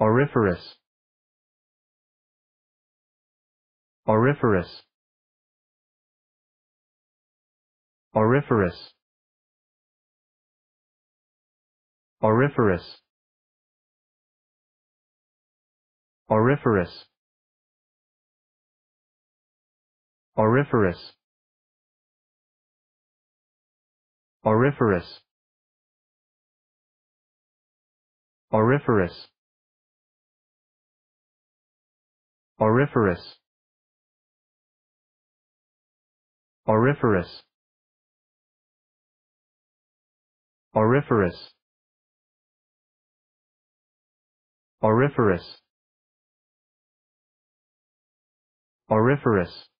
Auriferous. Auriferous. Auriferous. Auriferous. Auriferous. Auriferous. Auriferous. Auriferous. Auriferous. Auriferous. Auriferous. Auriferous. Auriferous.